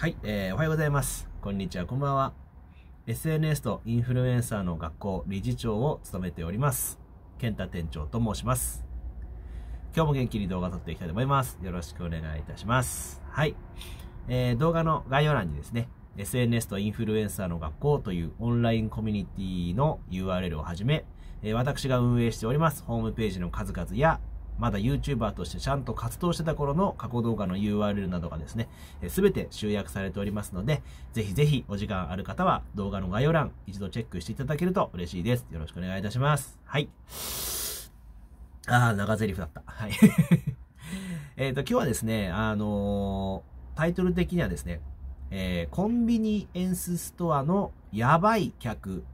はい、えー、おはようございます。こんにちは、こんばんは。SNS とインフルエンサーの学校理事長を務めております。健太店長と申します。今日も元気に動画撮っていきたいと思います。よろしくお願いいたします。はい。えー、動画の概要欄にですね、SNS とインフルエンサーの学校というオンラインコミュニティの URL をはじめ、え私が運営しておりますホームページの数々やまだ YouTuber としてちゃんと活動してた頃の過去動画の URL などがですね、すべて集約されておりますので、ぜひぜひお時間ある方は動画の概要欄一度チェックしていただけると嬉しいです。よろしくお願いいたします。はい。ああ、長台詞だった。はい。えっと、今日はですね、あのー、タイトル的にはですね、えー、コンビニエンスストアのやばい客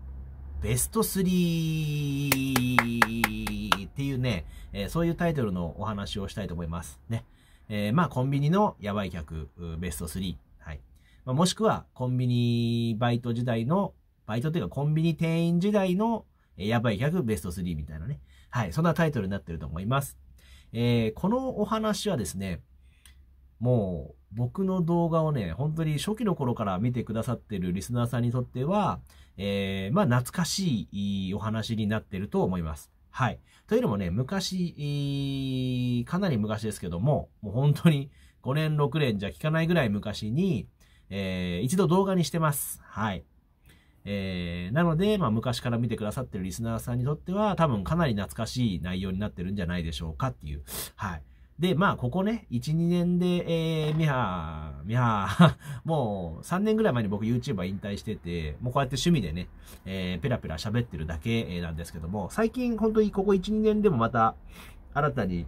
ベスト3っていうね、えー、そういうタイトルのお話をしたいと思います。ね。えー、まあ、コンビニのやばい客、ベスト3。はい。まあ、もしくは、コンビニバイト時代の、バイトというかコンビニ店員時代のやばい客ベスト3みたいなね。はい。そんなタイトルになってると思います。えー、このお話はですね、もう、僕の動画をね、本当に初期の頃から見てくださってるリスナーさんにとっては、えー、まあ、懐かしいお話になってると思います。はい。というのもね、昔、かなり昔ですけども、もう本当に5年、6年じゃ聞かないぐらい昔に、えー、一度動画にしてます。はい。えー、なので、まあ、昔から見てくださってるリスナーさんにとっては、多分かなり懐かしい内容になってるんじゃないでしょうかっていう。はい。で、まあ、ここね、1、2年で、えー、みはー、みはー、もう3年ぐらい前に僕 YouTuber 引退してて、もうこうやって趣味でね、えー、ペラペラ喋ってるだけなんですけども、最近本当にここ1、2年でもまた、新たに、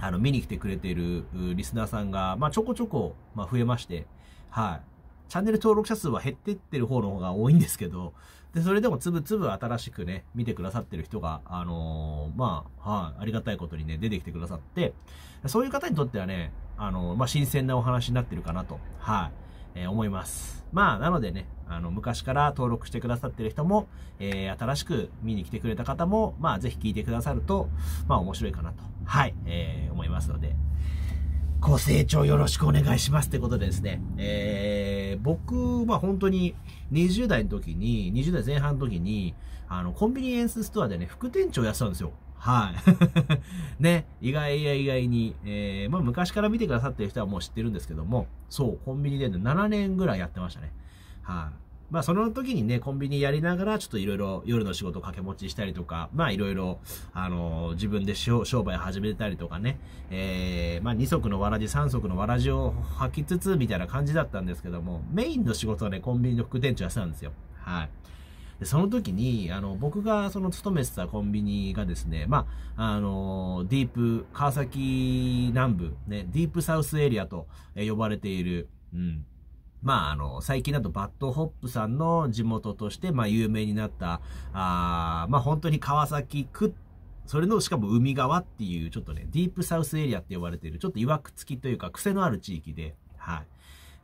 あの、見に来てくれているリスナーさんが、まあ、ちょこちょこ、まあ、増えまして、はい。チャンネル登録者数は減ってってる方の方が多いんですけど、で、それでもつぶつぶ新しくね、見てくださってる人が、あのー、まあ、はい、ありがたいことにね、出てきてくださって、そういう方にとってはね、あのー、まあ、新鮮なお話になってるかなと、はい、えー、思います。まあ、なのでね、あの、昔から登録してくださってる人も、えー、新しく見に来てくれた方も、まあ、ぜひ聞いてくださると、まあ、面白いかなと、はい、えー、思いますので、ご清聴よろしくお願いしますってことでですね、えー、僕は本当に20代の時に、20代前半の時に、あの、コンビニエンスストアでね、副店長やってたんですよ。はい。ね、意外や意外に、えー、まあ昔から見てくださってる人はもう知ってるんですけども、そう、コンビニで、ね、7年ぐらいやってましたね。はい、まあその時にね、コンビニやりながら、ちょっといろいろ夜の仕事掛け持ちしたりとか、まあいろいろ、あのー、自分で商売始めたりとかね、えー、まあ2足のわらじ、3足のわらじを履きつつ、みたいな感じだったんですけども、メインの仕事はね、コンビニの副店長やってたんですよ。はい。で、その時に、あの、僕がその勤めてたコンビニがですね、まあ、あの、ディープ、川崎南部、ね、ディープサウスエリアと呼ばれている、うん、まあ、あの、最近だとバッドホップさんの地元として、まあ、有名になった、あまあ、本当に川崎区、それの、しかも海側っていう、ちょっとね、ディープサウスエリアって呼ばれてる、ちょっと曰くつきというか、癖のある地域で、はい。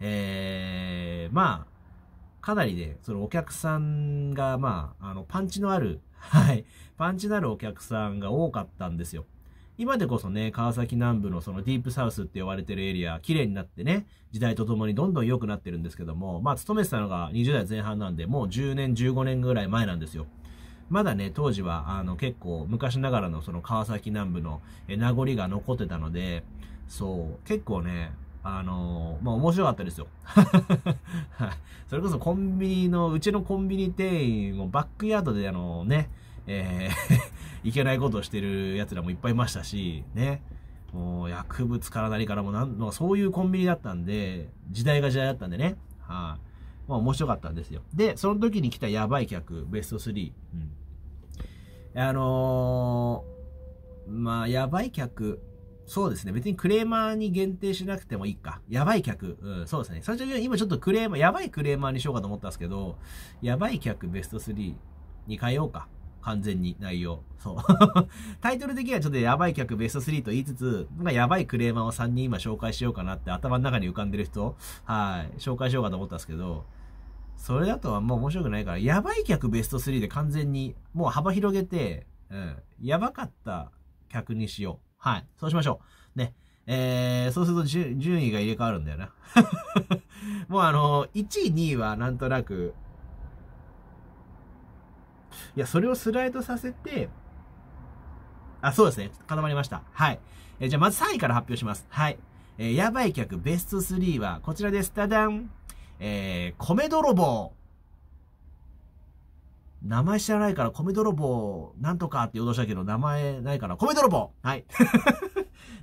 えー、まあ、かなりね、そのお客さんが、まあ、あの、パンチのある、はい、パンチのあるお客さんが多かったんですよ。今でこそね、川崎南部のそのディープサウスって呼ばれてるエリア、綺麗になってね、時代とともにどんどん良くなってるんですけども、まあ、勤めてたのが20代前半なんで、もう10年、15年ぐらい前なんですよ。まだね、当時は、あの、結構、昔ながらのその川崎南部の名残が残ってたので、そう、結構ね、あのー、まあ、面白かったですよ。それこそコンビニの、うちのコンビニ店員もバックヤードであのね、えーいけないことをしてる奴らもいっぱいいましたし、ね。もう薬物から何からも何の、そういうコンビニだったんで、時代が時代だったんでね。はい、あ、まあ面白かったんですよ。で、その時に来たやばい客、ベスト3。うん、あのー、まあ、やばい客、そうですね。別にクレーマーに限定しなくてもいいか。やばい客。うん、そうですね。最初に今ちょっとクレーマー、やばいクレーマーにしようかと思ったんですけど、やばい客ベスト3に変えようか。完全に内容。そう。タイトル的にはちょっとやばい客ベスト3と言いつつ、まあ、やばいクレーマーを3人今紹介しようかなって頭の中に浮かんでる人、はい、紹介しようかと思ったんですけど、それだとはもう面白くないから、やばい客ベスト3で完全に、もう幅広げて、うん、やばかった客にしよう。はい、そうしましょう。ね。えー、そうすると順位が入れ替わるんだよな。もうあの、1位、2位はなんとなく、いや、それをスライドさせて、あ、そうですね。固まりました。はい。えじゃあ、まず3位から発表します。はい。えー、やばい客ベスト3はこちらです。ただん。えー、米泥棒。名前知らないから米泥棒なんとかって言おうとしたけど、名前ないから米泥棒はい。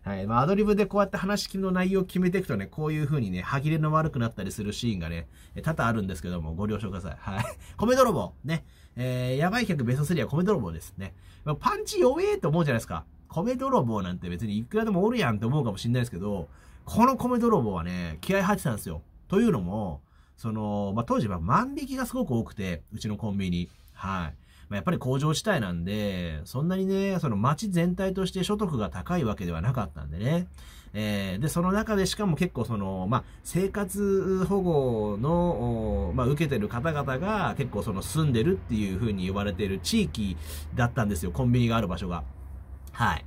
はい。まあ、アドリブでこうやって話の内容を決めていくとね、こういう風にね、歯切れの悪くなったりするシーンがね、多々あるんですけども、ご了承ください。はい。米泥棒。ね。えー、やばい客ベスト3は米泥棒ですね。まあ、パンチ弱えと思うじゃないですか。米泥棒なんて別にいくらでもおるやんって思うかもしんないですけど、この米泥棒はね、気合入ってたんですよ。というのも、その、まあ、当時は万引きがすごく多くて、うちのコンビニ。はい。まあ、やっぱり工場地帯なんで、そんなにね、その町全体として所得が高いわけではなかったんでね。えー、で、その中でしかも結構その、まあ、生活保護の、まあ、受けてる方々が結構その住んでるっていう風に呼ばれてる地域だったんですよ、コンビニがある場所が。はい。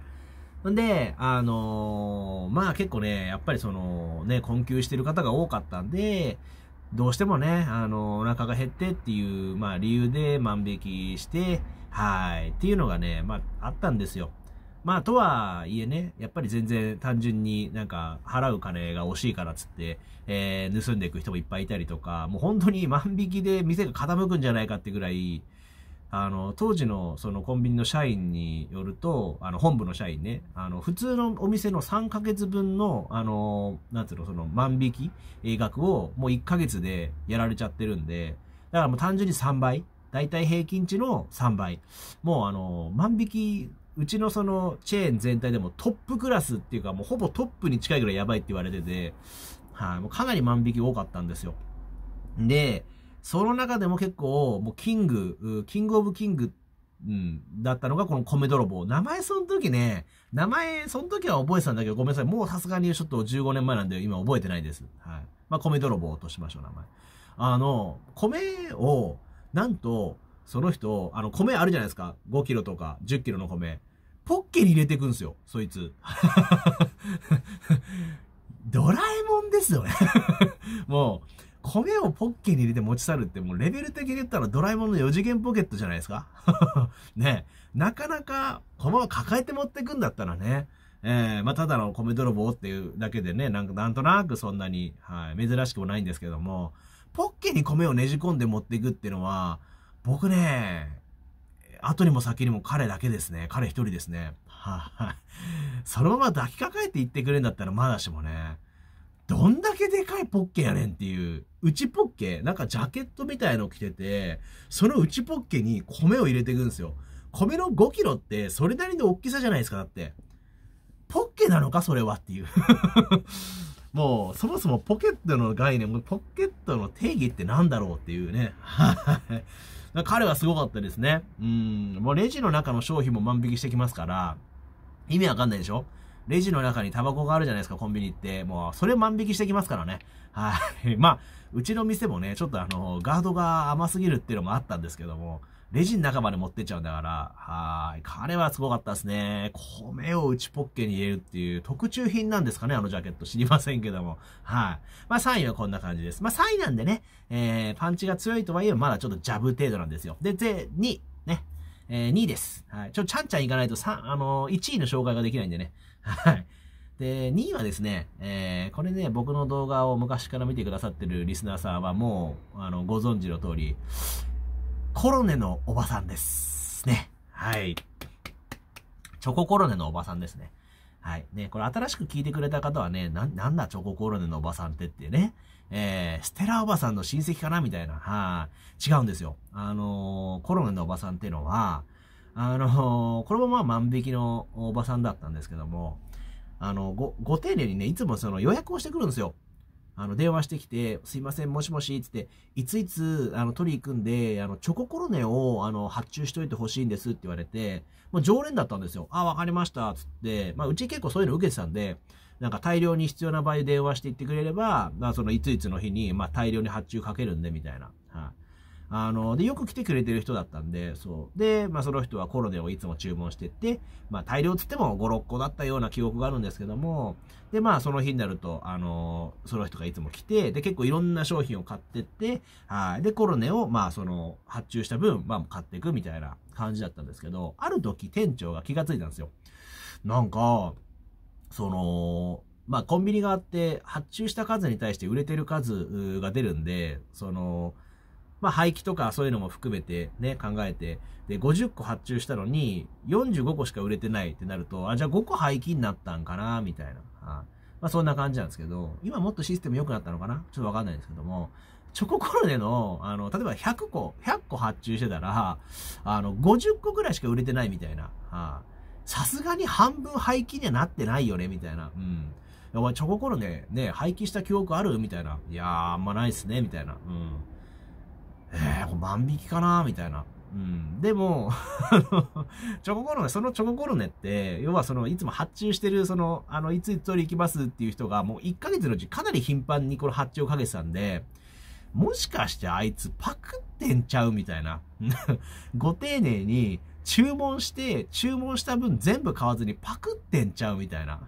んで、あのー、まあ結構ね、やっぱりその、ね、困窮してる方が多かったんで、どうしてもね、あの、お腹が減ってっていう、まあ理由で万引きして、はい、っていうのがね、まああったんですよ。まあとはいえね、やっぱり全然単純になんか払う金が惜しいからっつって、えー、盗んでいく人もいっぱいいたりとか、もう本当に万引きで店が傾くんじゃないかってぐらい、あの当時のそのコンビニの社員によるとあの本部の社員ねあの普通のお店の3ヶ月分のあのなんてうのその万引き額をもう1ヶ月でやられちゃってるんでだからもう単純に3倍大体平均値の3倍もうあの万引きうちのそのチェーン全体でもトップクラスっていうかもうほぼトップに近いぐらいやばいって言われててはい、あ、もうかなり万引き多かったんですよでその中でも結構、もうキング、キングオブキング、うん、だったのがこの米泥棒。名前その時ね、名前その時は覚えてたんだけど、ごめんなさい。もうさすがにちょっと15年前なんで今覚えてないです。はい。まあ、米泥棒としましょう、名前。あの、米を、なんと、その人、あの、米あるじゃないですか。5キロとか10キロの米。ポッケに入れていくんですよ、そいつ。ドラえもんですよね もう、米をポッケに入れて持ち去るってもうレベル的に言ったらドラえもんの4次元ポケットじゃないですか ねなかなかこのまま抱えて持ってくんだったらね、えー、まあ、ただの米泥棒っていうだけでね、なんかなんとなくそんなに、はい、珍しくもないんですけども、ポッケに米をねじ込んで持っていくっていうのは、僕ね、後にも先にも彼だけですね。彼一人ですね。はい、そのまま抱きかかえていってくれるんだったらまだしもね。どんだけでかいポッケやねんっていう、内ポッケ、なんかジャケットみたいの着てて、その内ポッケに米を入れていくんですよ。米の5キロってそれなりの大きさじゃないですか、だって。ポッケなのか、それはっていう もう、そもそもポケットの概念、ポケットの定義って何だろうっていうね。はい。彼はすごかったですね。うん。もうレジの中の商品も万引きしてきますから、意味わかんないでしょレジの中にタバコがあるじゃないですか、コンビニって。もう、それ万引きしてきますからね。はい。まあ、うちの店もね、ちょっとあの、ガードが甘すぎるっていうのもあったんですけども、レジの中まで持ってっちゃうんだから、はい。彼はすごかったですね。米を内ポッケに入れるっていう特注品なんですかね、あのジャケット。知りませんけども。はい。まあ3位はこんな感じです。まあ3位なんでね、えー、パンチが強いとはいえ、まだちょっとジャブ程度なんですよ。で、で、2、ね。えー、2位です。はい。ちょ、ちゃんちゃん行かないと3、あのー、1位の紹介ができないんでね。はい。で、2位はですね、えー、これね、僕の動画を昔から見てくださってるリスナーさんはもう、あの、ご存知の通り、コロネのおばさんです。ね。はい。チョココロネのおばさんですね。はい。ね、これ新しく聞いてくれた方はね、な、なんだチョココロネのおばさんってってね、えー、ステラおばさんの親戚かなみたいな、はい。違うんですよ。あのー、コロネのおばさんっていうのは、あの、これもまあ万引きのおばさんだったんですけども、あの、ご、ご丁寧にね、いつもその予約をしてくるんですよ。あの、電話してきて、すいません、もしもし、つって、いついつ、あの、取り行くんで、あの、チョココロネを、あの、発注しといてほしいんですって言われて、もう常連だったんですよ。あ、わかりました、つって、まあ、うち結構そういうの受けてたんで、なんか大量に必要な場合電話していってくれれば、まあ、そのいついつの日に、まあ、大量に発注かけるんで、みたいな。はい、あ、あの、で、よく来てくれてる人だったんで、そう。で、まあ、その人はコロネをいつも注文してって、まあ、大量つっても5、6個だったような記憶があるんですけども、で、まあ、その日になると、あの、その人がいつも来て、で、結構いろんな商品を買ってって、はい。で、コロネを、まあ、その、発注した分、まあ、買っていくみたいな感じだったんですけど、ある時店長が気がついたんですよ。なんか、その、まあ、コンビニがあって、発注した数に対して売れてる数が出るんで、その、まあ、廃棄とかそういうのも含めてね、考えて、で、50個発注したのに、45個しか売れてないってなると、あ、じゃあ5個廃棄になったんかな、みたいな。まあ、そんな感じなんですけど、今もっとシステム良くなったのかなちょっとわかんないですけども、チョココロネの、あの、例えば100個、100個発注してたら、あの、50個ぐらいしか売れてないみたいな。さすがに半分廃棄にはなってないよね、みたいな。うん。お前チョココロネ、ね、廃棄した記憶あるみたいな。いやー、あんまないっすね、みたいな。うん。えー、万引きかなみたいな。うん。でも、チョココロネ、そのチョココロネって、要はその、いつも発注してる、その、あの、いついつ取り行きますっていう人が、もう1ヶ月のうちかなり頻繁にこの発注をかけてたんで、もしかしてあいつパクってんちゃうみたいな。ご丁寧に、注文して、注文した分全部買わずにパクってんちゃうみたいな。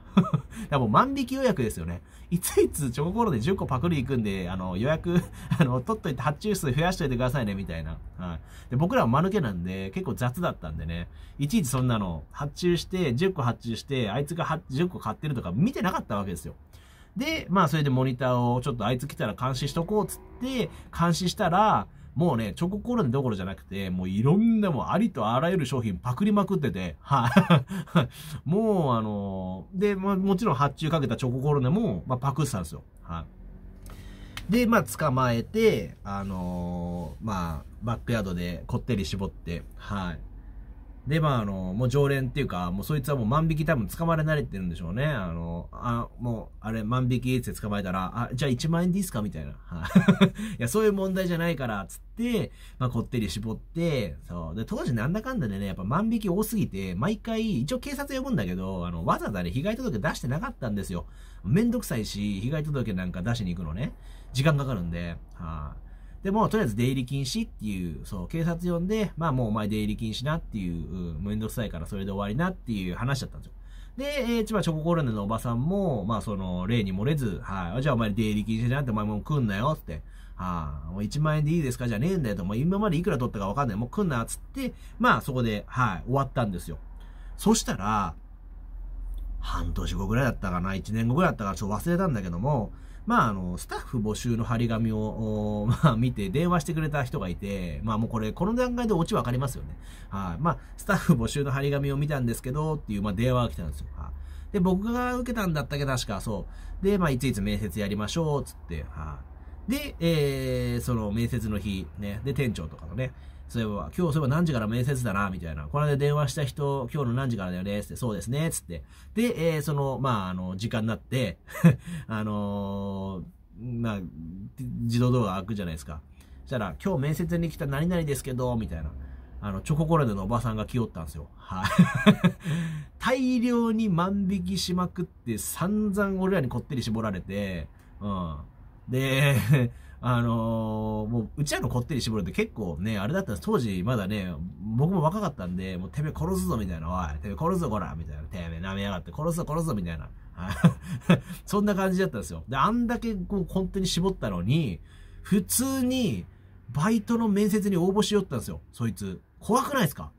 だもう万引き予約ですよね。いついつチョココロで10個パクリ行くんで、あの、予約、あの、取っといて発注数増やしといてくださいね、みたいな。はい。で、僕らは間抜けなんで、結構雑だったんでね、いちいちそんなの、発注して、10個発注して、あいつが10個買ってるとか見てなかったわけですよ。で、まあ、それでモニターをちょっとあいつ来たら監視しとこうっつって、監視したら、もうね、チョココロネどころじゃなくて、もういろんなもありとあらゆる商品パクりまくってて、はい。もうあのー、で、まあ、もちろん発注かけたチョココロネも、まあ、パクってたんですよ。はい。で、まあ、捕まえて、あのー、まあ、バックヤードでこってり絞って、はい。で、まあ、あの、もう常連っていうか、もうそいつはもう万引き多分捕まれ慣れてるんでしょうね。あの、あ、もう、あれ、万引きって捕まえたら、あ、じゃあ1万円でいいっすかみたいな。いや、そういう問題じゃないから、つって、まあ、こってり絞って、そう。で、当時なんだかんだでね、やっぱ万引き多すぎて、毎回、一応警察呼ぶんだけど、あの、わざわざね、被害届出してなかったんですよ。めんどくさいし、被害届なんか出しに行くのね。時間かかるんで、はい、あ、でも、とりあえず出入り禁止っていう、そう、警察呼んで、まあもうお前出入り禁止なっていう、うん、めんどくさいからそれで終わりなっていう話だったんですよ。で、えー、千葉チョココロネのおばさんも、まあその、例に漏れず、はい、じゃあお前出入り禁止じゃなくてお前もう来んなよって、はあ、もう1万円でいいですかじゃねえんだよと、もう今までいくら取ったかわかんない、もう来んなっつって、まあそこで、はい、終わったんですよ。そしたら、半年後ぐらいだったかな、1年後ぐらいだったかちょっと忘れたんだけども、まあ、あの、スタッフ募集の張り紙を、まあ、見て電話してくれた人がいて、まあ、もうこれ、この段階でオチ分かりますよね。はい。まあ、スタッフ募集の張り紙を見たんですけど、っていう、まあ、電話が来たんですよ。はい。で、僕が受けたんだったっけ、確か、そう。で、まあ、いついつ面接やりましょう、つって、はい。で、えー、その面接の日、ね、で、店長とかのね、そういえば、今日そういえば何時から面接だな、みたいな。この間電話した人、今日の何時からだよね、つって、そうですね、つって。で、えー、その、まあ、あの、時間になって あのー、まあ、自動動画開くじゃないですか。そしたら、今日面接に来た何々ですけど、みたいな。あの、チョココロネのおばさんが来よったんですよ。はい。大量に万引きしまくって、散々俺らにこってり絞られて、うん。で、あのー、もう、うちらのこってり絞るって結構ね、あれだったんです。当時、まだね、僕も若かったんで、もう、てめえ殺すぞ、みたいな、おい、てめえ殺すぞ、こら、みたいな、てめえ舐めやがって、殺すぞ、殺すぞ、みたいな。そんな感じだったんですよ。で、あんだけ、こう、本当に絞ったのに、普通に、バイトの面接に応募しよったんですよ、そいつ。怖くないですか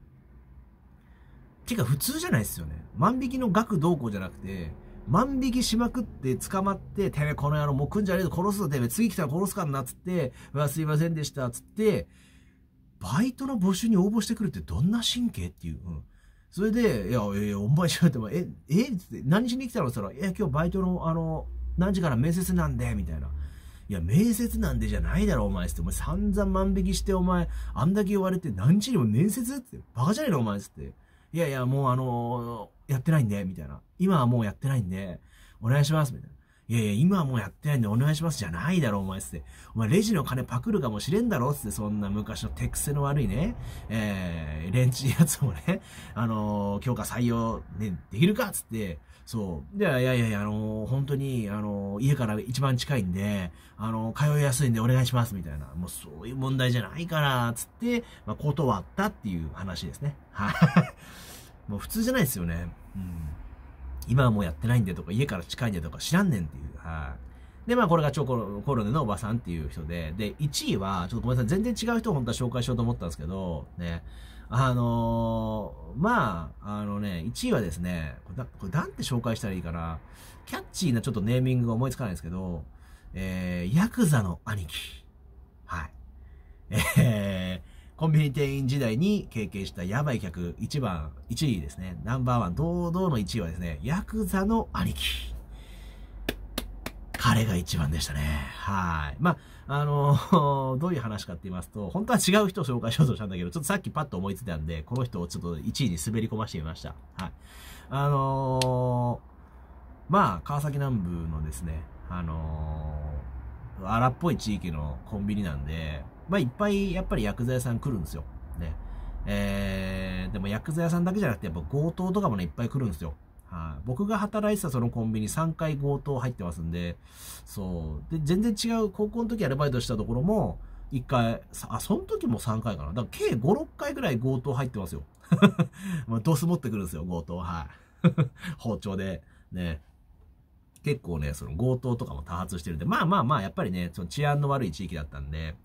てか、普通じゃないですよね。万引きの額どうこうじゃなくて、万引きしまくって捕まって、てめえこの野郎もう来んじゃねえぞ、殺すぞ、てめえ次来たら殺すかんな、っつって、うわ、すいませんでした、っつって、バイトの募集に応募してくるってどんな神経っていう。うん。それで、いや、いや、お前しろって、え、えつって、何しに来たのって言ったら、いや、今日バイトの、あの、何時から面接なんで、みたいな。いや、面接なんでじゃないだろ、お前。つって、お前散々万引きして、お前、あんだけ言われて、何時にも面接って、バカじゃねえの、お前。っつって。いやいや、もうあのー、やってないんで、みたいな。今はもうやってないんで、お願いします、みたいな。いやいや、今はもうやってないんでお願いしますじゃないだろ、お前っって。お前レジの金パクるかもしれんだろっつって、そんな昔の手癖の悪いね、えー、レンチやつもね、あのー、強化採用、ね、できるかっつって、そう。で、いやいやいや、あのー、本当に、あのー、家から一番近いんで、あのー、通いやすいんでお願いします、みたいな。もうそういう問題じゃないから、つって、まあ、断ったっていう話ですね。はい。もう普通じゃないですよね。うん。今はもうやってないんでとか、家から近いんでとか知らんねんっていう。はい。で、まあ、これがチョココロネのおばさんっていう人で、で、1位は、ちょっとごめんなさい、全然違う人を本当は紹介しようと思ったんですけど、ね、あのー、まあ、あのね、1位はですね、これ、これなんて紹介したらいいかな、キャッチーなちょっとネーミングが思いつかないんですけど、えー、ヤクザの兄貴。はい。えー、コンビニ店員時代に経験したヤバい客、1番、1位ですね。ナンバーワン、堂々の1位はですね、ヤクザの兄貴。彼が一番でしたね。はい。まあ、あのー、どういう話かって言いますと、本当は違う人を紹介しようとしたんだけど、ちょっとさっきパッと思いついたんで、この人をちょっと1位に滑り込ましてみました。はい。あのー、まあ、川崎南部のですね、あのー、荒っぽい地域のコンビニなんで、まあ、いっぱいやっぱり薬剤屋さん来るんですよ。ね。えー、でも薬剤屋さんだけじゃなくて、やっぱ強盗とかもね、いっぱい来るんですよ。はい、僕が働いてたそのコンビニ3回強盗入ってますんで、そう。で、全然違う、高校の時アルバイトしたところも、1回、あ、その時も3回かな。だから計5、6回ぐらい強盗入ってますよ。まあ、ドス持ってくるんですよ、強盗。はい。包丁で。ね。結構ね、その強盗とかも多発してるんで、まあまあまあ、やっぱりね、その治安の悪い地域だったんで、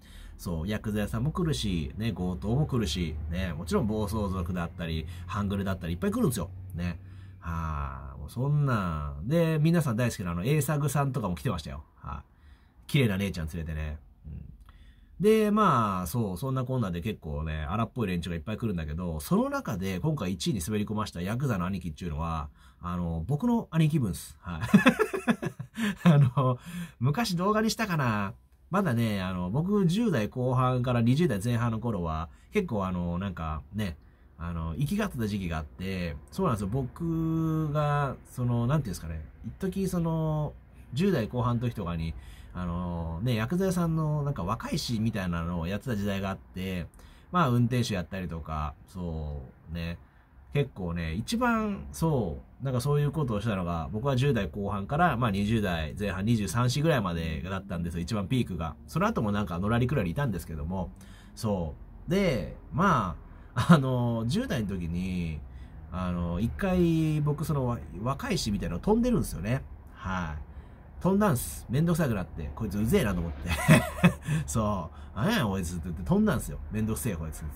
そう、ヤクザ屋さんも来るし、ね、強盗も来るし、ね、もちろん暴走族だったり、ハングルだったり、いっぱい来るんですよ。ね。はあ、もうそんな、で、皆さん大好きなあの、エイサグさんとかも来てましたよ。はあ、綺麗な姉ちゃん連れてね。うん、で、まあ、そう、そんなこんなで結構ね、荒っぽい連中がいっぱい来るんだけど、その中で今回1位に滑り込ましたヤクザの兄貴っていうのは、あの、僕の兄貴分っす。はい、あの、昔動画にしたかなまだね、あの、僕10代後半から20代前半の頃は、結構あの、なんかね、あの、生きがってた時期があって、そうなんですよ。僕が、その、なんていうんですかね、一時その、10代後半の時とかに、あのね、薬剤さんのなんか若いしみたいなのをやってた時代があって、まあ運転手やったりとか、そうね、結構ね、一番そう、なんかそういうことをしたのが、僕は10代後半から、まあ20代前半23歳ぐらいまでだったんですよ、一番ピークが。その後もなんかのらりくらりいたんですけども、そう。で、まあ、あの、10代の時に、あの、一回僕その若いしみたいなの飛んでるんですよね。はい。飛んだんす。めんどくさくなって、こいつうぜえなと思って。そう。あんやこいつって言って飛んだんすよ。めんどくせえこいつってって。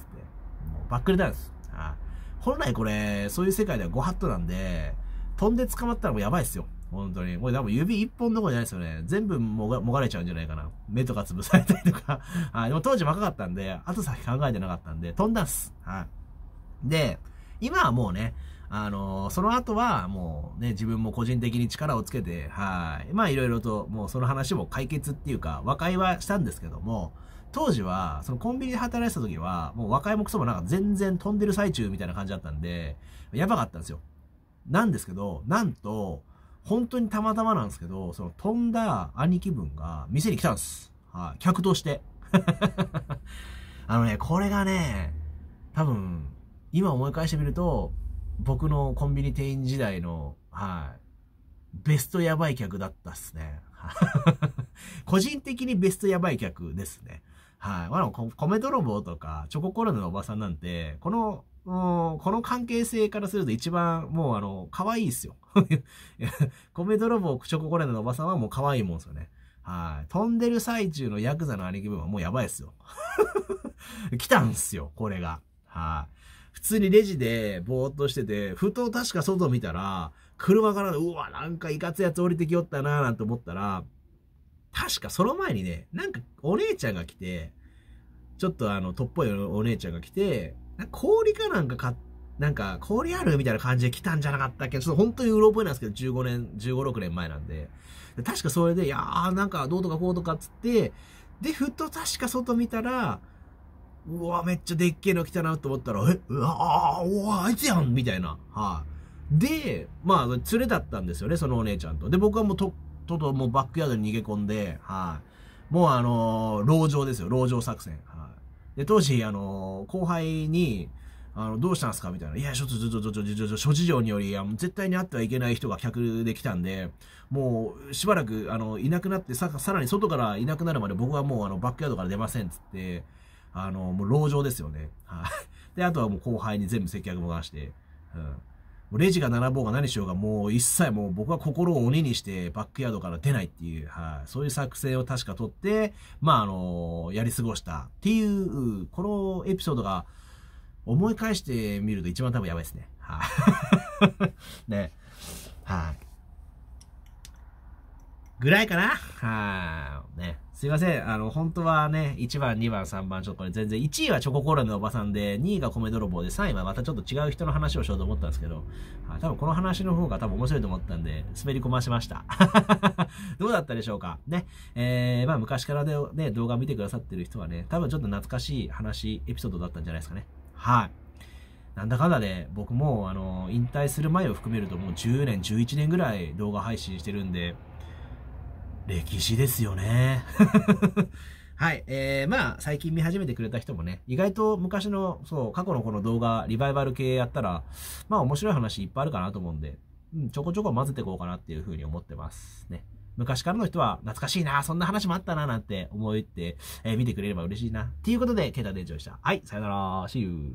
もうバックれたんです。はい。本来これ、そういう世界ではご法度なんで、飛んで捕まったらもうやばいっすよ。本当に。これ多分指一本どころじゃないですよね。全部もが、もがれちゃうんじゃないかな。目とか潰されたりとか。はい。でも当時若かったんで、後先考えてなかったんで、飛んだっす。はい。で、今はもうね、あのー、その後はもうね、自分も個人的に力をつけて、はい。まあいろいろと、もうその話も解決っていうか、和解はしたんですけども、当時は、そのコンビニで働いてた時は、もう若いもクソもなんか全然飛んでる最中みたいな感じだったんで、やばかったんですよ。なんですけど、なんと、本当にたまたまなんですけど、その飛んだ兄貴分が店に来たんです。はい、客として。あのね、これがね、多分、今思い返してみると、僕のコンビニ店員時代の、はい、ベストやばい客だったっすね。個人的にベストやばい客ですね。はい。まあ、米泥棒とか、チョココロネのおばさんなんて、この、この関係性からすると一番、もうあの、可愛いっすよ。米泥棒、チョココロネのおばさんはもう可愛いもんですよね。はい。飛んでる最中のヤクザの兄貴分はもうやばいっすよ。来たんすよ、これが。はい。普通にレジでぼーっとしてて、ふと確か外見たら、車から、うわ、なんかいかつやつ降りてきよったなぁなんて思ったら、確かその前にね、なんかお姉ちゃんが来て、ちょっとあの、とっぽいお姉ちゃんが来て、か氷かなんか買っなんか、氷あるみたいな感じで来たんじゃなかったっけちょっと本当にうろ覚えなんですけど、15年、15、6年前なんで。確かそれで、いやー、なんかどうとかこうとかっつって、で、ふと確か外見たら、うわ、めっちゃでっけえの来たなと思ったら、え、うわあ、うわあいつやんみたいな。はい、あ、で、まあ、連れだったんですよね、そのお姉ちゃんと。で、僕はもうと、とともうバックヤードに逃げ込んで、はい、あ、もうあのー、牢城ですよ、牢城作戦。はで、当時、あの、後輩に、あの、どうしたんですかみたいな。いや、ちょっと、ちょっと、ちょっと、ちょっと、諸事情により、絶対に会ってはいけない人が客で来たんで、もう、しばらく、あの、いなくなって、さ、さらに外からいなくなるまで僕はもう、あの、バックヤードから出ません、つって、あの、もう、籠城ですよね。はい。で、あとはもう後輩に全部接客も出して、うん。レジが並ぼうが何しようが、もう一切もう僕は心を鬼にしてバックヤードから出ないっていう、はい、そういう作戦を確か取って、まあ、あの、やり過ごしたっていう、このエピソードが思い返してみると一番多分やばいですね。はい、ね。はい、ぐらいかなはい。ね。すいません。あの、本当はね、1番、2番、3番、ちょっとこれ全然、1位はチョココーラのおばさんで、2位が米泥棒で、3位はまたちょっと違う人の話をしようと思ったんですけど、あ多分この話の方が多分面白いと思ったんで、滑り込ましました。どうだったでしょうかね。えー、まあ昔からね、ね動画見てくださってる人はね、多分ちょっと懐かしい話、エピソードだったんじゃないですかね。はい。なんだかんだで、僕も、あの、引退する前を含めるともう10年、11年ぐらい動画配信してるんで、歴史ですよね。はい。えー、まあ、最近見始めてくれた人もね、意外と昔の、そう、過去のこの動画、リバイバル系やったら、まあ、面白い話いっぱいあるかなと思うんで、うん、ちょこちょこ混ぜていこうかなっていうふうに思ってます。ね。昔からの人は、懐かしいな、そんな話もあったな、なんて思って、えー、見てくれれば嬉しいな。ということで、ケータで上でした。はい、さよなら、See you!